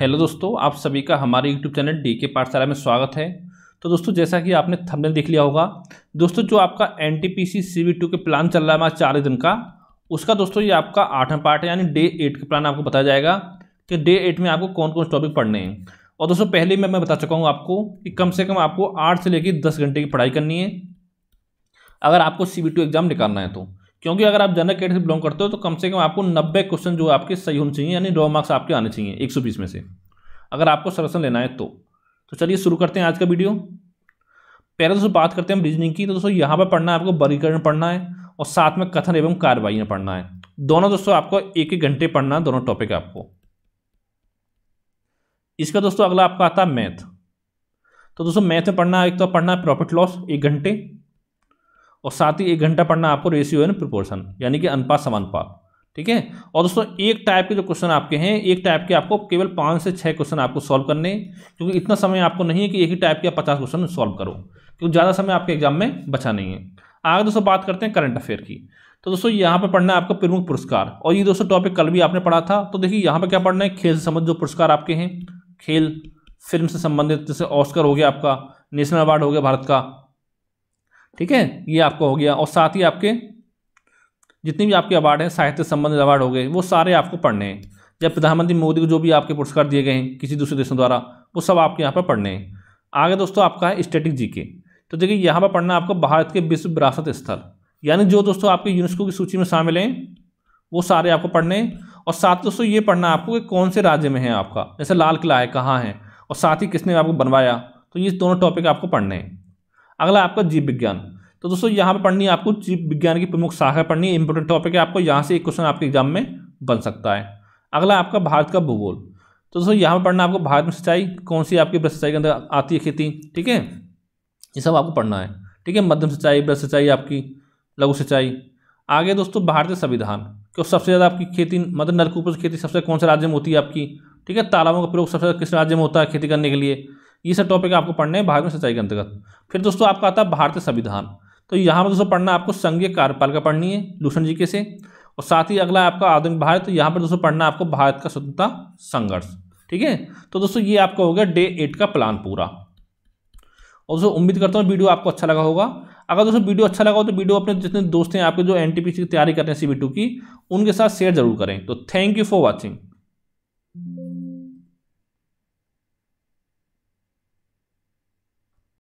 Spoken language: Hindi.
हेलो दोस्तों आप सभी का हमारे यूट्यूब चैनल डी के पाठशाला में स्वागत है तो दोस्तों जैसा कि आपने थंबनेल देख लिया होगा दोस्तों जो आपका N T P C C V two के प्लान चल रहा है हमारा चार दिन का उसका दोस्तों ये आपका आठवा पार्ट है यानी डे एट का प्लान आपको बताया जाएगा कि डे एट में आपको कौन कौन से टॉपिक पढ़ने हैं और दोस्तों पहले मैं मैं बता चुका हूँ आपको कि कम से कम आपको आठ से लेकर दस घंटे की पढ़ाई करनी है अगर आपको सी टू एग्ज़ाम निकालना है तो क्योंकि अगर आप जनरल कैटेगरी से बिलोंग करते हो तो कम से कम आपको नब्बे क्वेश्चन जो आपके सही होने चाहिए यानी रॉ मार्क्स आपके आने चाहिए एक सौ बीस में से अगर आपको सलेक्शन लेना है तो तो चलिए शुरू करते हैं आज का वीडियो पहले दोस्तों बात करते हैं रीजनिंग की तो दोस्तों यहाँ पर पढ़ना है आपको वर्गीकरण पढ़ना है और साथ में कथन एवं कार्रवाई में पढ़ना है दोनों दोस्तों आपको एक एक घंटे पढ़ना है दोनों टॉपिक आपको इसका दोस्तों अगला आपका आता है मैथ तो दोस्तों मैथ में पढ़ना है एक तो पढ़ना है प्रॉफिट लॉस एक घंटे और साथ ही एक घंटा पढ़ना आपको रेशियो एंड प्रिपोर्सन यानी कि अनुपात समानुपात ठीक है और दोस्तों एक टाइप के जो क्वेश्चन आपके हैं एक टाइप के आपको केवल पाँच से छः क्वेश्चन आपको सॉल्व करने क्योंकि इतना समय आपको नहीं है कि एक ही टाइप के आप पचास क्वेश्चन सॉल्व करो क्योंकि ज़्यादा समय आपके एग्जाम में बचा नहीं है आगे दोस्तों बात करते हैं करंट अफेयर की तो दोस्तों यहाँ पर पढ़ना है आपका प्रमुख पुरस्कार और ये दोस्तों टॉपिक कल भी आपने पढ़ा था तो देखिए यहाँ पर क्या पढ़ना है खेल से संबंधित जो पुरस्कार आपके हैं खेल फिल्म से संबंधित जैसे ऑस्कर हो गया आपका नेशनल अवार्ड हो गया भारत का ठीक है ये आपका हो गया और साथ ही आपके जितने भी आपके अवार्ड हैं साहित्य संबंधित अवार्ड हो गए वो सारे आपको पढ़ने हैं जब प्रधानमंत्री मोदी को जो भी आपके पुरस्कार दिए गए हैं किसी दूसरे देशों द्वारा वो सब आपके यहाँ पर पढ़ने हैं आगे दोस्तों आपका है स्टेटिक जी तो देखिए यहाँ पर पढ़ना आपको भारत के विश्व विरासत स्थल यानी जो दोस्तों आपके यूनेस्को की सूची में शामिल हैं वो सारे आपको पढ़ने हैं और साथ दोस्तों ये पढ़ना आपको कि कौन से राज्य में है आपका जैसे लाल किला है कहाँ है और साथ ही किसने आपको बनवाया तो ये दोनों टॉपिक आपको पढ़ने हैं अगला आपका जीव विज्ञान तो दोस्तों यहाँ पर पढ़नी है आपको जीव विज्ञान की प्रमुख शाखा पढ़नी है इंपॉर्टेंट टॉपिक है आपको यहाँ से एक क्वेश्चन आपके एग्जाम में बन सकता है अगला आपका भारत का भूगोल तो दोस्तों यहाँ पर पढ़ना आपको भारत में सिंचाई कौन सी आपकी सिंचाई के अंदर आती है खेती ठीक है ये सब आपको पढ़ना है ठीक है मध्यम सिंचाई ब्रश सिंचाई आपकी लघु सिंचाई आगे दोस्तों भारतीय संविधान क्यों सबसे ज़्यादा आपकी खेती मतलब नलकूपों की खेती सबसे कौन से राज्य में होती है आपकी ठीक है तालाबों का प्रयोग सबसे ज़्यादा किस राज्य में होता है खेती करने के लिए ये सब टॉपिक आपको पढ़ने हैं भारत में सच्चाई के अंतर्गत फिर दोस्तों आपका आता है भारतीय संविधान तो यहाँ पर दोस्तों पढ़ना आपको संघीय कार्यपालिका पढ़नी है लूषण जी के से और साथ ही अगला आपका आधुनिक भारत यहाँ पर दोस्तों पढ़ना आपको भारत का स्वतंत्रता संघर्ष ठीक है तो दोस्तों ये आपका हो गया डे एट का प्लान पूरा और दोस्तों उम्मीद करता हूँ वीडियो आपको अच्छा लगा होगा अगर दोस्तों वीडियो अच्छा लगा हो तो वीडियो अपने जितने दोस्त हैं आपके जो एन की तैयारी कर रहे हैं सी की उनके साथ शेयर जरूर करें तो थैंक यू फॉर वॉचिंग